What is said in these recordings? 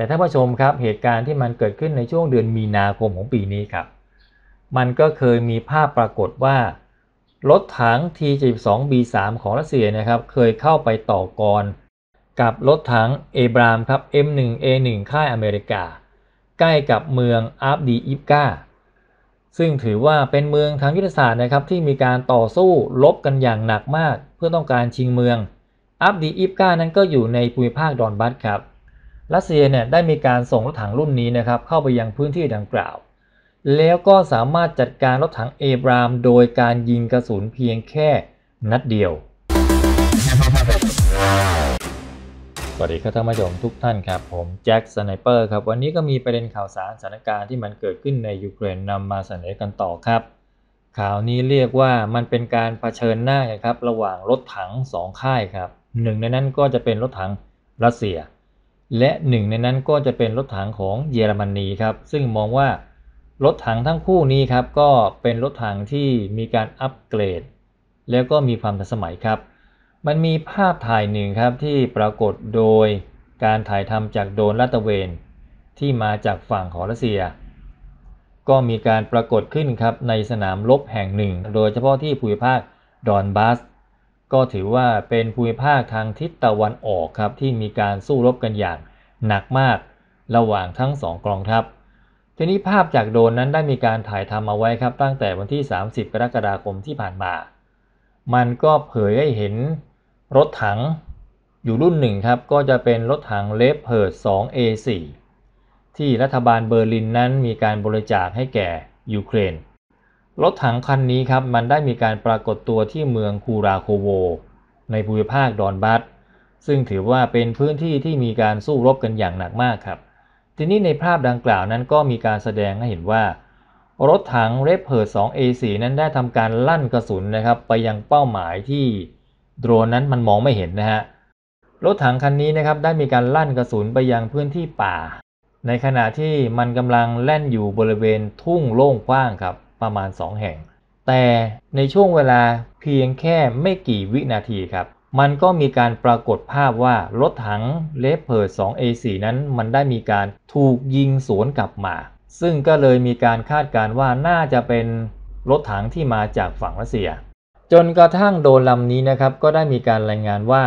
แต่ถ้าผู้ชมครับเหตุการณ์ที่มันเกิดขึ้นในช่วงเดือนมีนาคมของปีนี้ครับ มันก็เคยมีภาพปรากฏว่ารถถัง T-72B3 ของรัสเซียนะครับเคยเข้าไปต่อกร กับรถถังเอบรามครับ M1A1 ค่ายอเมริกา ใกล้กับเมืองอาฟดีอิฟกาซึ่งถือว่าเป็นเมืองทางยุทธศาสตร์นะครับที่มีการต่อสู้ลบกันอย่างหนักมาก เพื่อต้องการชิงเมืองอัฟดีอิฟกานั้นก็อยู่ในภูมิภาคดอนบัสครับรัสเซียเนี่ยได้มีการส่งรถถังรุ่นนี้นะครับเข้าไปยังพื้นที่ดังกล่าว แล้วก็สามารถจัดการรถถังเอบรามโดยการยิงกระสุนเพียงแค่นัดเดียว สวัสดีครับท่านผู้ชมทุกท่านครับผมแจ็คสไนเปอร์ครับวันนี้ก็มีประเด็นข่าวสารสถานการณ์ที่มันเกิดขึ้นในยูเครนนำมาเสนอกันต่อครับข่าวนี้เรียกว่ามันเป็นการรเผชิญหน้าครับระหว่างรถถัง2ค่ายครับหนึ่งในนั้นก็จะเป็นรถถังรัสเซียและหนึ่งในนั้นก็จะเป็นรถถังของเยอรมนีครับซึ่งมองว่ารถถังทั้งคู่นี้ครับก็เป็นรถถังที่มีการอัปเกรดแล้วก็มีความทันสมัยครับ มันมีภาพถ่ายหนึ่งครับที่ปรากฏโดยการถ่ายทำจากโดนลาตะเวนที่มาจากฝั่งของรัสเซีย ก็มีการปรากฏขึ้นครับในสนามรบแห่งหนึ่ง โดยเฉพาะที่ภูมิภาคดอนบัสก็ถือว่าเป็นภูมิภาคทางทิศตะวันออกครับที่มีการสู้รบกันอย่างหนักมากระหว่างทั้งสองกองทัพทีนี้ภาพจากโดนนั้นได้มีการถ่ายทำเอาไว้ครับตั้งแต่วันที่ 30 กรกฎาคมที่ผ่านมา มันก็เผยให้เห็นรถถังอยู่รุ่นหนึ่งครับก็จะเป็นรถถังเลฟเพิร์ด 2A4 ที่รัฐบาลเบอร์ลินนั้นมีการบริจาคให้แก่ยูเครนรถถังคันนี้ครับมันได้มีการปรากฏตัวที่เมืองคูราโคโวในภูมิภาคดอนบัสซึ่งถือว่าเป็นพื้นที่ที่มีการสู้รบกันอย่างหนักมากครับ ทีนี้ในภาพดังกล่าวนั้นก็มีการแสดงให้เห็นว่า รถถังเรปเพอร์สอง4นั้นได้ทำการลั่นกระสุนนะครับ ไปยังเป้าหมายที่โดรนนั้นมันมองไม่เห็นนะฮะรถถังคันนี้นะครับได้มีการลั่นกระสุนไปยังพื้นที่ป่า ในขณะที่มันกำลังแล่นอยู่บริเวณทุ่งโล่งกว้างครับประมาณ 2 แห่ง แต่ในช่วงเวลาเพียงแค่ไม่กี่วินาทีครับมันก็มีการปรากฏภาพว่ารถถังเลฟเพิร์ด 2A4 นั้นมันได้มีการถูกยิงสวนกลับมา ซึ่งก็เลยมีการคาดการว่าน่าจะเป็นรถถังที่มาจากฝั่งรัสเซีย จนกระทั่งโดนลำนี้นะครับ ก็ได้มีการรายงานว่า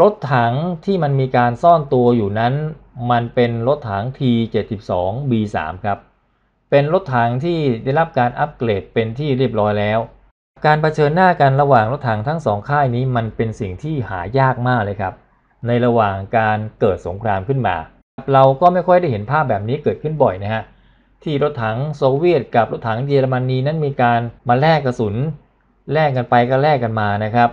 รถถังที่มันมีการซ่อนตัวอยู่นั้น มันเป็นรถถัง T72B3 ครับ เป็นรถถังที่ได้รับการอัปเกรดเป็นที่เรียบร้อยแล้วการรเผชิญหน้ากันระหว่างรถถังทั้งสองค่ายนี้มันเป็นสิ่งที่หายากมากเลยครับ ในระหว่างการเกิดสงครามขึ้นมา เราก็ไม่ค่อยได้เห็นภาพแบบนี้เกิดขึ้นบ่อยนะฮะที่รถถังโซเวียตกับรถถังเยอรมนนีนั้นมีการมาแลกกระสุนแลกกันไปก็แลกกันมานะครับ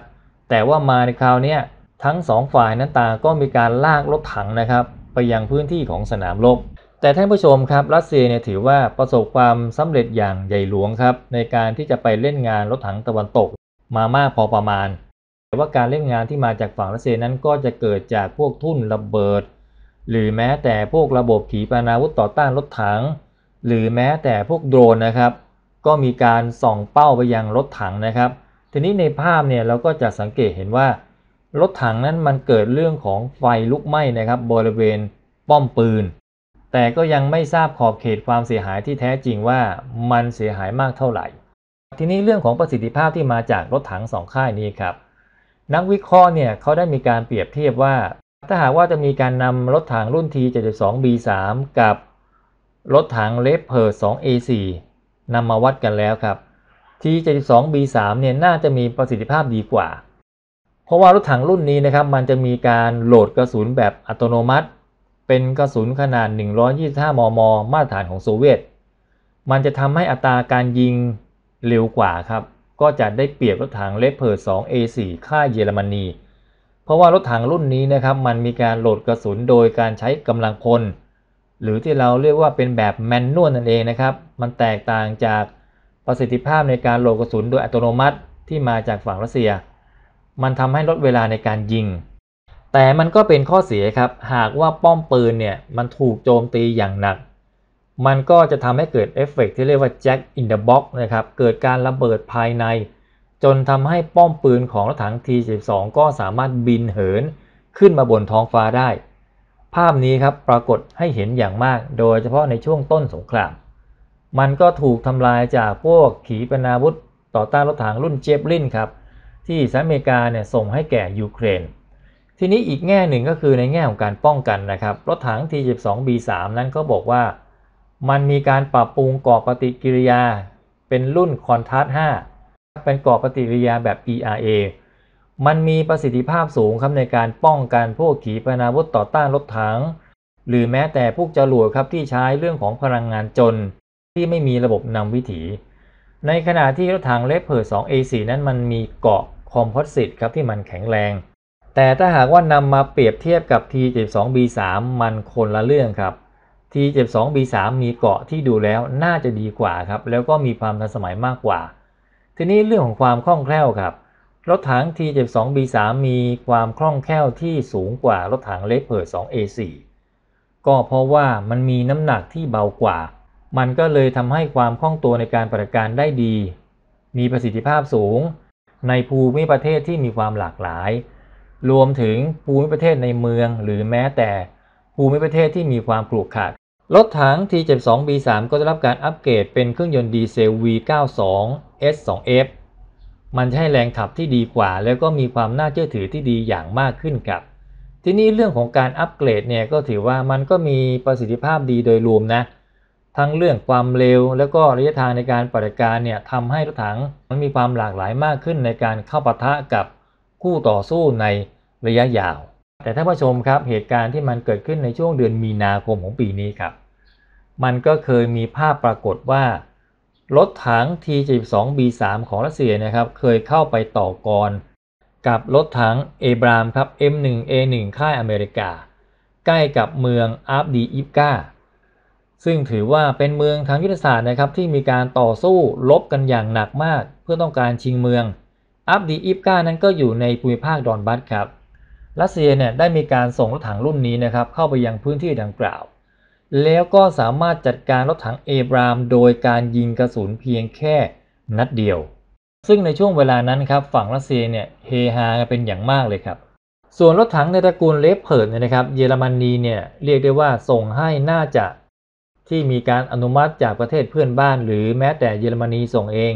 แต่ว่ามาในคราวนี้ทั้งสองฝ่ายนั้นต่างก็มีการลากรถถังนะครับไปยังพื้นที่ของสนามรบแต่ท่านผู้ชมครับ รัสเซียเนี่ยถือว่าประสบความสำเร็จอย่างใหญ่หลวงครับ ในการที่จะไปเล่นงานรถถังตะวันตกมามากพอประมาณ แต่ว่าการเล่นงานที่มาจากฝั่งรัสเซียนั้นก็จะเกิดจากพวกทุ่นระเบิด หรือแม้แต่พวกระบบขีปนาวุธต่อต้านรถถัง หรือแม้แต่พวกโดรนนะครับ ก็มีการส่องเป้าไปยังรถถังนะครับ ทีนี้ในภาพเนี่ยเราก็จะสังเกตเห็นว่ารถถังนั้นมันเกิดเรื่องของไฟลุกไหม้นะครับ บริเวณป้อมปืนแต่ก็ยังไม่ทราบขอบเขตความเสียหายที่แท้จริงว่ามันเสียหายมากเท่าไหร่ ทีนี้เรื่องของประสิทธิภาพที่มาจากรถถังสองค่ายนี้ครับ นักวิเคราะห์เนี่ยเขาได้มีการเปรียบเทียบว่า ถ้าหากว่าจะมีการนำรถถังรุ่น T72B3 กับรถถังเลฟเพอร์ 2A4 นำมาวัดกันแล้วครับ T72B3 เนี่ยน่าจะมีประสิทธิภาพดีกว่า เพราะว่ารถถังรุ่นนี้นะครับมันจะมีการโหลดกระสุนแบบอัตโนมัติเป็นกระสุนขนาด 125 มม มาตรฐานของโซเวียต มันจะทำให้อัตราการยิงเร็วกว่าครับ ก็จะได้เปรียบรถถังเลเพอร์2 A4 ค่ายเยอรมนี เพราะว่ารถถังรุ่นนี้นะครับ มันมีการโหลดกระสุนโดยการใช้กำลังพลหรือที่เราเรียกว่าเป็นแบบแมนนวลนั่นเองนะครับ มันแตกต่างจากประสิทธิภาพในการโหลดกระสุนโดยอัตโนมัติที่มาจากฝั่งรัสเซีย มันทำให้ลดเวลาในการยิงแต่มันก็เป็นข้อเสียครับ หากว่าป้อมปืนเนี่ย มันถูกโจมตีอย่างหนัก มันก็จะทำให้เกิดเอฟเฟกที่เรียกว่า Jack in the Box นะครับ เกิดการระเบิดภายใน จนทำให้ป้อมปืนของรถถัง T-12 ก็สามารถบินเหินขึ้นมาบนท้องฟ้าได้ ภาพนี้ครับ ปรากฏให้เห็นอย่างมาก โดยเฉพาะในช่วงต้นสงคราม มันก็ถูกทำลายจากพวกขีปนาวุธต่อต้านรถถังรุ่นเจฟลินครับ ที่สหรัฐอเมริกาเนี่ยส่งให้แก่ยูเครนทีนี้อีกแง่หนึ่งก็คือในแง่ของการป้องกันนะครับ รถถัง T72B3 นั้นก็บอกว่า มันมีการปรับปรุงก่อปฏิกิริยา เป็นรุ่นคอนทัส5เป็นก่อปฏิกิริยาแบบ ERA มันมีประสิทธิภาพสูงครับในการป้องกันพวกขีปนาวุธต่อต้านรถถัง หรือแม้แต่พวกจรวดครับที่ใช้เรื่องของพลังงานจนที่ไม่มีระบบนำวิถี ในขณะที่รถถังเลเพอร์ 2A4 นั้นมันมีเกาะคอมโพสิตครับที่มันแข็งแรงแต่ถ้าหากว่านำมาเปรียบเทียบกับ T72B3 มันคนละเรื่องครับ T72B3 มีเกาะที่ดูแล้วน่าจะดีกว่าครับ แล้วก็มีความทันสมัยมากกว่า ทีนี้เรื่องของความคล่องแคล่วครับ รถถัง T72B3 มีความคล่องแคล่วที่สูงกว่ารถถังเล็กเพิด 2A4 ก็เพราะว่ามันมีน้ำหนักที่เบากว่า มันก็เลยทำให้ความคล่องตัวในการปฏิการได้ดี มีประสิทธิภาพสูง ในภูมิประเทศที่มีความหลากหลายรวมถึงภูมิประเทศในเมืองหรือแม้แต่ภูมิประเทศที่มีความขรุขระรถถัง T72B3 ก็จะรับการอัปเกรดเป็นเครื่องยนต์ดีเซล V92 S2F มันให้แรงขับที่ดีกว่าแล้วก็มีความน่าเชื่อถือที่ดีอย่างมากขึ้นกับ ทีนี้เรื่องของการอัปเกรดเนี่ยก็ถือว่ามันก็มีประสิทธิภาพดีโดยรวมนะ ทั้งเรื่องความเร็ว แล้วก็ระยะทางในการปฏิการเนี่ยทำให้รถถังมันมีความหลากหลายมากขึ้นในการเข้าปะทะกับคู่ต่อสู้ในระยะยาว แต่ถ้าผู้ชมครับ เหตุการณ์ที่มันเกิดขึ้นในช่วงเดือนมีนาคมของปีนี้ครับ มันก็เคยมีภาพปรากฏว่ารถถัง T-72B3 ของรัสเซียนะครับ เคยเข้าไปต่อกร กับรถถังเอบรามครับ M1A1 ค่ายอเมริกา ใกล้กับเมืองอาฟดีอิฟกาซึ่งถือว่าเป็นเมืองทางยุทธศาสตร์นะครับ ที่มีการต่อสู้ลบกันอย่างหนักมากเพื่อต้องการชิงเมืองอัฟดีอิฟกานั้นก็อยู่ในภูมิภาคดอนบัสครับรัสเซียเนี่ยได้มีการส่งรถถังรุ่นนี้นะครับเข้าไปยังพื้นที่ดังกล่าว แล้วก็สามารถจัดการรถถังเอบรามโดยการยิงกระสุนเพียงแค่นัดเดียว ซึ่งในช่วงเวลานั้นครับฝั่งรัสเซียเนี่ยเฮฮาเป็นอย่างมากเลยครับ ส่วนรถถังในตระกูลเลฟเพิร์ดเนี่ยนะครับเยอรมนนีเนี่ยเรียกได้ว่าส่งให้น่าจะที่มีการอนุมัติจากประเทศเพื่อนบ้าน หรือแม้แต่เยอรมนีส่งเอง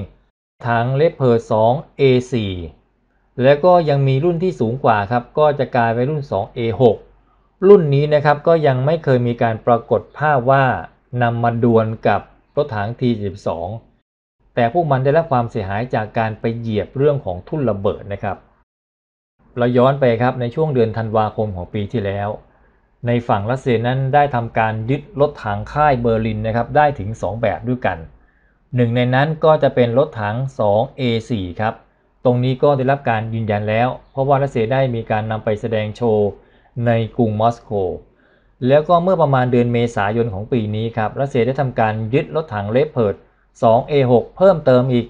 ถังเลฟเพิร์ด 2 A4 แล้วก็ยังมีรุ่นที่สูงกว่าครับ ก็จะกลายไปรุ่น 2A6 รุ่นนี้นะครับก็ยังไม่เคยมีการปรากฏภาพว่านำมาดวลกับรถถัง T72 แต่พวกมันได้รับความเสียหายจากการไปเหยียบเรื่องของทุ่นระเบิดนะครับ เราย้อนไปครับในช่วงเดือนธันวาคมของปีที่แล้ว ในฝั่งรัสเซียนั้นได้ทำการยึดรถถังค่ายเบอร์ลินนะครับได้ถึง 2 แบบด้วยกันหนึ่งในนั้นก็จะเป็นรถถัง 2A4 ครับตรงนี้ก็ได้รับการยืนยันแล้ว เพราะว่ารัสเซียได้มีการนำไปแสดงโชว์ในกรุงมอสโก แล้วก็เมื่อประมาณเดือนเมษายนของปีนี้ครับรัสเซียได้ทำการยึดรถถังเลเพิร์ด 2A6 เพิ่มเติมอีก